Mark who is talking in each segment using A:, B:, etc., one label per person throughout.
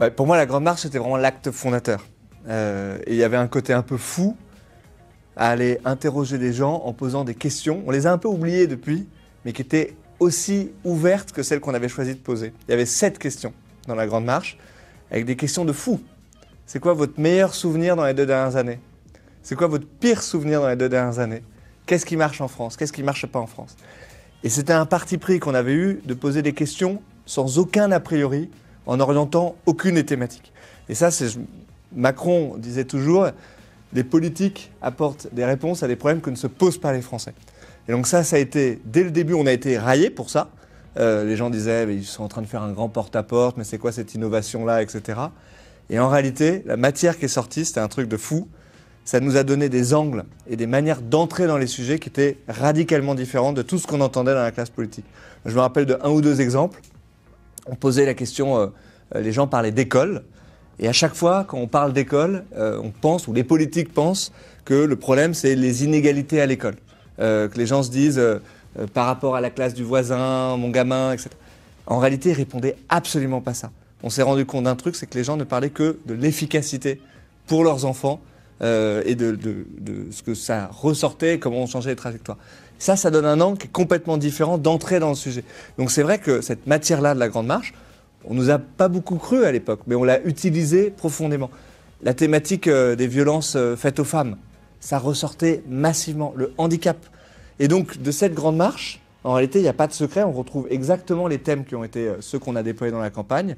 A: Bah, pour moi, la Grande Marche, c'était vraiment l'acte fondateur. Euh, et il y avait un côté un peu fou à aller interroger des gens en posant des questions. On les a un peu oubliées depuis, mais qui étaient aussi ouvertes que celles qu'on avait choisi de poser. Il y avait sept questions dans la Grande Marche, avec des questions de fou. C'est quoi votre meilleur souvenir dans les deux dernières années C'est quoi votre pire souvenir dans les deux dernières années Qu'est-ce qui marche en France Qu'est-ce qui ne marche pas en France Et c'était un parti pris qu'on avait eu de poser des questions sans aucun a priori, en orientant aucune thématiques. Et ça, c'est Macron disait toujours, les politiques apportent des réponses à des problèmes que ne se posent pas les Français. Et donc ça, ça a été, dès le début, on a été raillé pour ça. Euh, les gens disaient, ils sont en train de faire un grand porte-à-porte, mais c'est quoi cette innovation-là, etc. Et en réalité, la matière qui est sortie, c'était un truc de fou. Ça nous a donné des angles et des manières d'entrer dans les sujets qui étaient radicalement différents de tout ce qu'on entendait dans la classe politique. Je me rappelle de un ou deux exemples on posait la question, euh, les gens parlaient d'école. Et à chaque fois, quand on parle d'école, euh, on pense, ou les politiques pensent, que le problème, c'est les inégalités à l'école. Euh, que les gens se disent, par rapport à la classe du voisin, mon gamin, etc. En réalité, ils répondaient absolument pas ça. On s'est rendu compte d'un truc, c'est que les gens ne parlaient que de l'efficacité pour leurs enfants et de, de, ce que ça ressortait, comment on changeait les trajectoires. Ça, ça donne un angle complètement différent d'entrer dans le sujet. Donc c'est vrai que cette matière-là de la Grande Marche, on nous a pas beaucoup cru à l'époque, mais on l'a utilisée profondément. La thématique euh, des violences euh, faites aux femmes, ça ressortait massivement, le handicap. Et donc de cette Grande Marche, en réalité, il n'y a pas de secret, on retrouve exactement les thèmes qui ont été euh, ceux qu'on a déployés dans la campagne.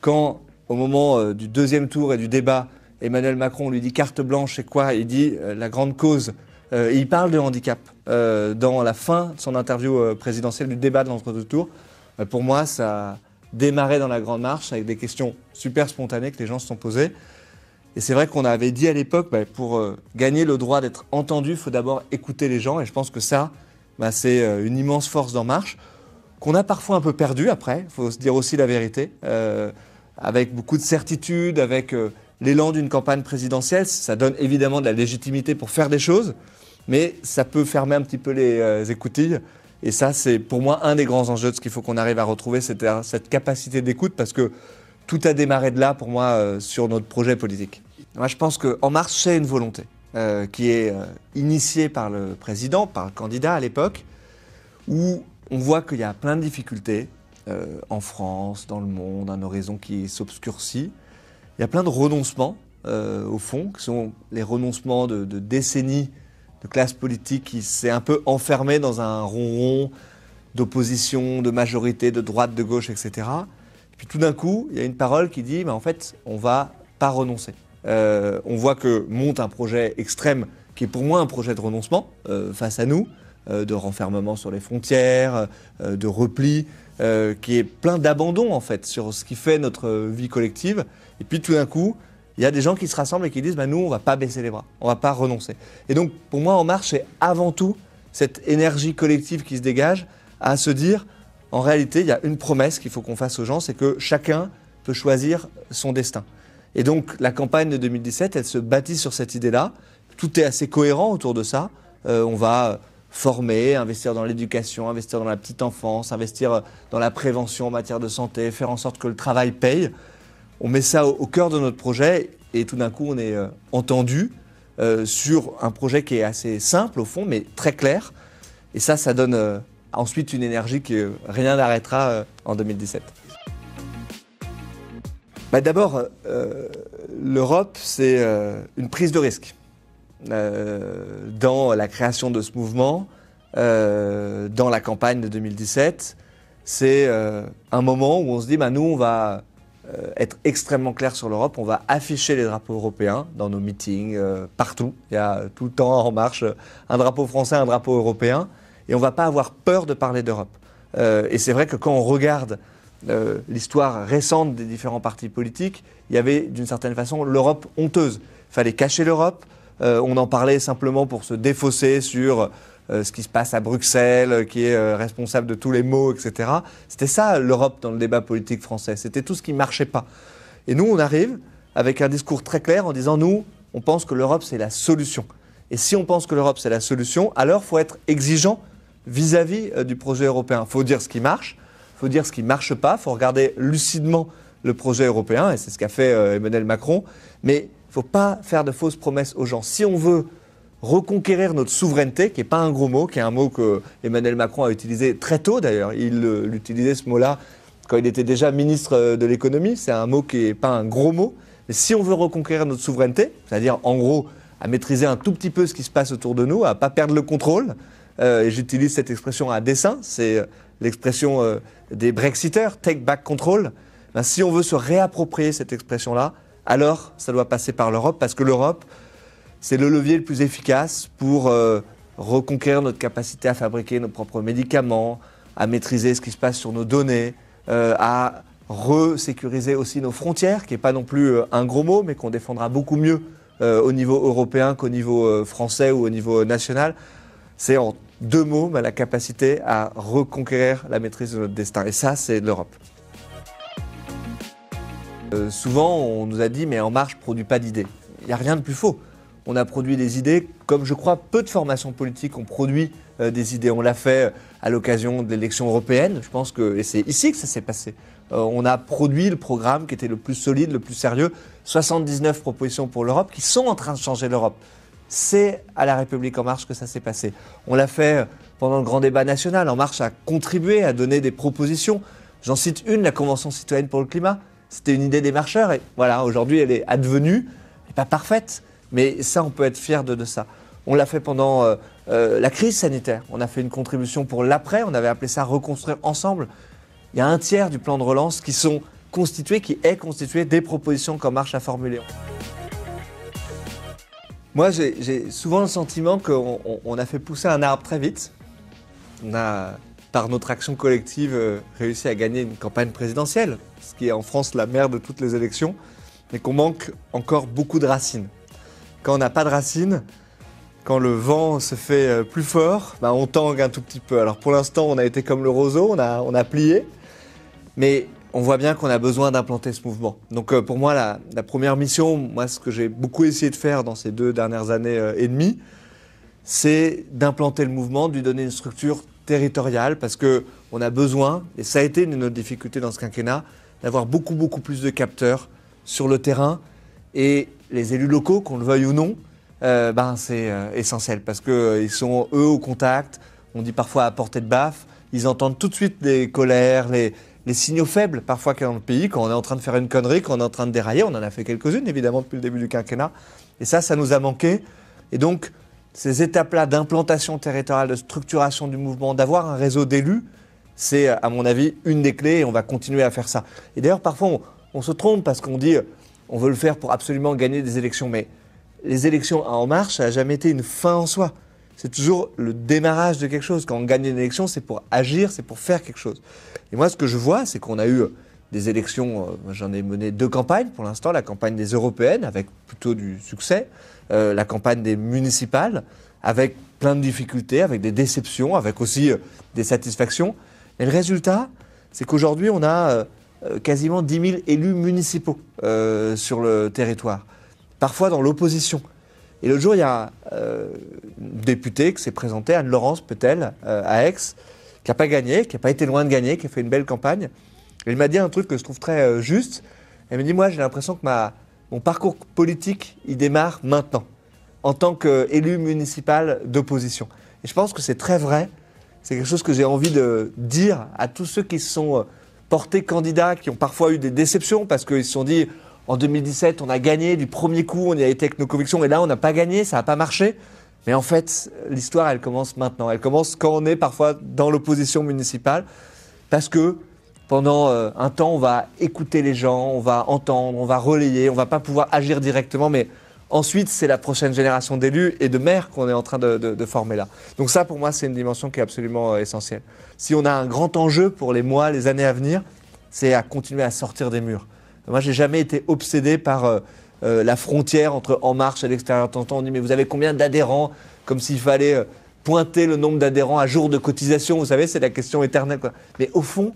A: Quand, au moment du deuxième tour et du débat, Emmanuel Macron lui dit carte blanche, et quoi Il dit la grande cause, euh, il parle de handicap euh, dans la fin de son interview euh, présidentielle du débat de l'entre-deux tours. pour moi, ça démarrait dans la Grande Marche avec des questions super spontanées que les gens se sont posées. Et c'est vrai qu'on avait dit à l'époque, bah, pour gagner le droit d'être entendu, il faut d'abord écouter les gens. Et je pense que ça, bah, c'est une immense force d'En Marche, qu'on a parfois un peu perdue après, il faut se dire aussi la vérité, avec beaucoup de certitude, avec l'élan d'une campagne présidentielle. Ça donne évidemment de la légitimité pour faire des choses, mais ça peut fermer un petit peu les euh, écoutilles. Et ça, c'est pour moi un des grands enjeux de ce qu'il faut qu'on arrive à retrouver, c'est cette capacité d'écoute, parce que tout a démarré de là, pour moi, euh, sur notre projet politique. Moi, je pense qu'En Marche, c'est une volonté euh, qui est euh, initiée par le président, par le candidat à l'époque, où on voit qu'il y a plein de difficultés en France, dans le monde, un horizon qui s'obscurcit. Il y a plein de renoncements, euh, au fond, qui sont les renoncements de, décennies de classe politique qui s'est un peu enfermée dans un ronron d'opposition, de majorité, de droite, de gauche, etc. Et puis tout d'un coup, il y a une parole qui dit, bah, en fait, on va pas renoncer. Euh, on voit que monte un projet extrême qui est pour moi un projet de renoncement euh, face à nous. Euh, de renfermement sur les frontières, euh, de repli, euh, qui est plein d'abandon en fait sur ce qui fait notre vie collective. Et puis tout d'un coup, il y a des gens qui se rassemblent et qui disent bah, nous, on va pas baisser les bras, on va pas renoncer. Et donc, pour moi, En Marche, c'est avant tout cette énergie collective qui se dégage à se dire en réalité, il y a une promesse qu'il faut qu'on fasse aux gens, c'est que chacun peut choisir son destin. Et donc, la campagne de 2017, elle se bâtit sur cette idée-là. Tout est assez cohérent autour de ça. on va former, investir dans l'éducation, investir dans la petite enfance, investir euh, dans la prévention en matière de santé, faire en sorte que le travail paye. On met ça au, cœur de notre projet et tout d'un coup on est euh, entendu euh, sur un projet qui est assez simple au fond mais très clair. Et ça, ça donne ensuite une énergie que rien n'arrêtera en 2017. Bah D'abord, l'Europe, c'est une prise de risque. Euh, dans la création de ce mouvement, euh, dans la campagne de 2017, c'est euh, un moment où on se dit, bah, nous, on va être extrêmement clair sur l'Europe. On va afficher les drapeaux européens dans nos meetings, partout. Il y a tout le temps en marche un drapeau français, un drapeau européen. Et on ne va pas avoir peur de parler d'Europe. et c'est vrai que quand on regarde l'histoire récente des différents partis politiques, il y avait d'une certaine façon l'Europe honteuse. Il fallait cacher l'Europe, euh, on en parlait simplement pour se défausser sur euh, ce qui se passe à Bruxelles, euh, qui est responsable de tous les maux, etc. C'était ça l'Europe dans le débat politique français. C'était tout ce qui ne marchait pas. Et nous, on arrive avec un discours très clair en disant nous, on pense que l'Europe c'est la solution. Et si on pense que l'Europe c'est la solution, alors faut être exigeant vis-à-vis du projet européen. Faut dire ce qui marche, faut dire ce qui ne marche pas, faut regarder lucidement le projet européen et c'est ce qu'a fait Emmanuel Macron. Mais faut pas faire de fausses promesses aux gens. Si on veut reconquérir notre souveraineté, qui n'est pas un gros mot, qui est un mot que Emmanuel Macron a utilisé très tôt d'ailleurs, il euh, l'utilisait ce mot-là quand il était déjà ministre euh, de l'économie, c'est un mot qui n'est pas un gros mot, mais si on veut reconquérir notre souveraineté, c'est-à-dire en gros à maîtriser un tout petit peu ce qui se passe autour de nous, à pas perdre le contrôle, euh, et j'utilise cette expression à dessein, c'est l'expression des Brexiteurs, take back control, ben, si on veut se réapproprier cette expression-là, alors ça doit passer par l'Europe, parce que l'Europe, c'est le levier le plus efficace pour euh, reconquérir notre capacité à fabriquer nos propres médicaments, à maîtriser ce qui se passe sur nos données, euh, à resécuriser aussi nos frontières, qui n'est pas non plus euh, un gros mot, mais qu'on défendra beaucoup mieux au niveau européen qu'au niveau français ou au niveau national. C'est en deux mots la capacité à reconquérir la maîtrise de notre destin. Et ça, c'est l'Europe. Euh, souvent, on nous a dit, mais En Marche produit pas d'idées. Il n'y a rien de plus faux. On a produit des idées, comme je crois peu de formations politiques ont produit euh, des idées. On l'a fait euh, à l'occasion de l'élection européenne, je pense que, et c'est ici que ça s'est passé. on a produit le programme qui était le plus solide, le plus sérieux, 79 propositions pour l'Europe qui sont en train de changer l'Europe. C'est à La République En Marche que ça s'est passé. On l'a fait pendant le grand débat national. En Marche a contribué à donner des propositions. J'en cite une, la Convention citoyenne pour le climat, c'était une idée des marcheurs et voilà, aujourd'hui elle est advenue, elle pas parfaite, mais ça on peut être fier de, ça. On l'a fait pendant euh, euh, la crise sanitaire, on a fait une contribution pour l'après, on avait appelé ça reconstruire ensemble. Il y a un tiers du plan de relance qui sont constitués, qui est constitué des propositions qu'en marche à formuler. Moi, j'ai souvent le sentiment qu'on a fait pousser un arbre très vite. On par notre action collective, réussit euh, réussi à gagner une campagne présidentielle, ce qui est en France la mère de toutes les élections, mais qu'on manque encore beaucoup de racines. Quand on n'a pas de racines, quand le vent se fait euh, plus fort, bah, on tangue un tout petit peu. Alors pour l'instant, on a été comme le roseau, on a, on a plié, mais on voit bien qu'on a besoin d'implanter ce mouvement. Donc euh, pour moi, la, la, première mission, moi ce que j'ai beaucoup essayé de faire dans ces deux dernières années et demie, c'est d'implanter le mouvement, de lui donner une structure territorial parce qu'on a besoin, et ça a été une de nos difficultés dans ce quinquennat, d'avoir beaucoup, beaucoup plus de capteurs sur le terrain. Et les élus locaux, qu'on le veuille ou non, euh, ben, c'est euh, essentiel, parce qu'ils euh, sont, eux, au contact, on dit parfois à portée de baffe, ils entendent tout de suite les colères, les, les signaux faibles parfois qu'il dans le pays, quand on est en train de faire une connerie, quand on est en train de dérailler, on en a fait quelques-unes évidemment depuis le début du quinquennat, et ça, ça nous a manqué. Et donc, ces étapes-là d'implantation territoriale, de structuration du mouvement, d'avoir un réseau d'élus, c'est à mon avis une des clés et on va continuer à faire ça. Et d'ailleurs, parfois, on, se trompe parce qu'on dit euh, on veut le faire pour absolument gagner des élections, mais les élections En Marche, ça n'a jamais été une fin en soi. C'est toujours le démarrage de quelque chose. Quand on gagne une élection, c'est pour agir, c'est pour faire quelque chose. Et moi, ce que je vois, c'est qu'on a eu euh, des élections, euh, j'en ai mené deux campagnes pour l'instant, la campagne des européennes avec plutôt du succès, euh, la campagne des municipales avec plein de difficultés, avec des déceptions, avec aussi euh, des satisfactions. Et le résultat, c'est qu'aujourd'hui, on a quasiment 10 000 élus municipaux sur le territoire, parfois dans l'opposition. Et l'autre jour, il y a un député qui s'est présenté, Anne-Laurence Petel, à Aix, qui n'a pas gagné, qui n'a pas été loin de gagner, qui a fait une belle campagne elle m'a dit un truc que je trouve très euh, juste. Elle me dit Moi, j'ai l'impression que ma, mon parcours politique, il démarre maintenant, en tant qu'élu municipal d'opposition. Et je pense que c'est très vrai. C'est quelque chose que j'ai envie de dire à tous ceux qui se sont euh, portés candidats, qui ont parfois eu des déceptions parce qu'ils se sont dit en 2017, on a gagné du premier coup, on y a été avec nos convictions, et là, on n'a pas gagné, ça n'a pas marché. Mais en fait, l'histoire, elle commence maintenant. Elle commence quand on est parfois dans l'opposition municipale, parce que pendant euh, un temps, on va écouter les gens, on va entendre, on va relayer, on va pas pouvoir agir directement, mais ensuite, c'est la prochaine génération d'élus et de maires qu'on est en train de, former là. Donc ça, pour moi, c'est une dimension qui est absolument euh, essentielle. Si on a un grand enjeu pour les mois, les années à venir, c'est à continuer à sortir des murs. Moi, j'ai jamais été obsédé par euh, la frontière entre En Marche et l'extérieur. Tantôt, on dit, mais vous avez combien d'adhérents Comme s'il fallait pointer le nombre d'adhérents à jour de cotisation. Vous savez, c'est la question éternelle. Mais au fond,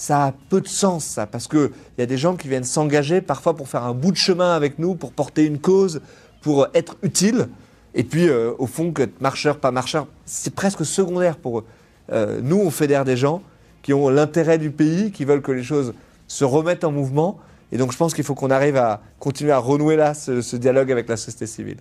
A: ça a peu de sens, ça, parce qu'il y a des gens qui viennent s'engager parfois pour faire un bout de chemin avec nous, pour porter une cause, pour euh, être utile. Et puis, euh, au fond, que marcheur, pas marcheur, c'est presque secondaire pour euh, nous, on fédère des gens qui ont l'intérêt du pays, qui veulent que les choses se remettent en mouvement. Et donc, je pense qu'il faut qu'on arrive à continuer à renouer là ce dialogue avec la société civile.